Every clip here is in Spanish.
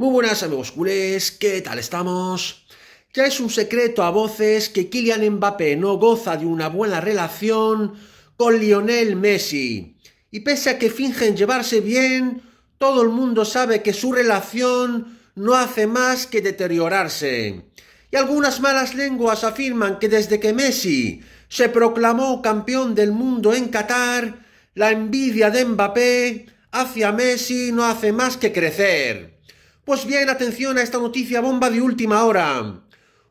Muy buenas amigos culés, ¿qué tal estamos? Ya es un secreto a voces que Kylian Mbappé no goza de una buena relación con Lionel Messi. Y pese a que fingen llevarse bien, todo el mundo sabe que su relación no hace más que deteriorarse. Y algunas malas lenguas afirman que desde que Messi se proclamó campeón del mundo en Qatar, la envidia de Mbappé hacia Messi no hace más que crecer. Pues bien, atención a esta noticia bomba de última hora.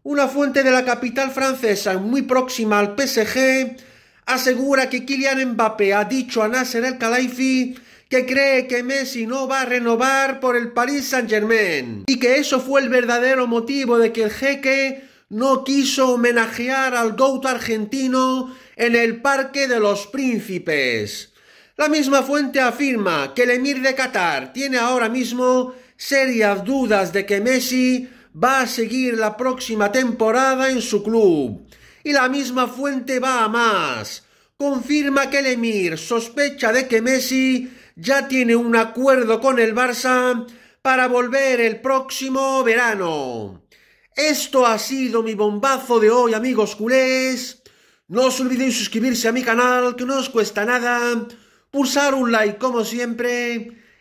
Una fuente de la capital francesa muy próxima al PSG asegura que Kylian Mbappé ha dicho a Nasser El Khelaifi que cree que Messi no va a renovar por el Paris Saint-Germain y que eso fue el verdadero motivo de que el jeque no quiso homenajear al GOAT argentino en el Parque de los Príncipes. La misma fuente afirma que el emir de Qatar tiene ahora mismo serias dudas de que Messi va a seguir la próxima temporada en su club. Y la misma fuente va a más. Confirma que el sospecha de que Messi ya tiene un acuerdo con el Barça para volver el próximo verano. Esto ha sido mi bombazo de hoy, amigos culés. No os olvidéis suscribirse a mi canal, que no os cuesta nada. Pulsar un like como siempre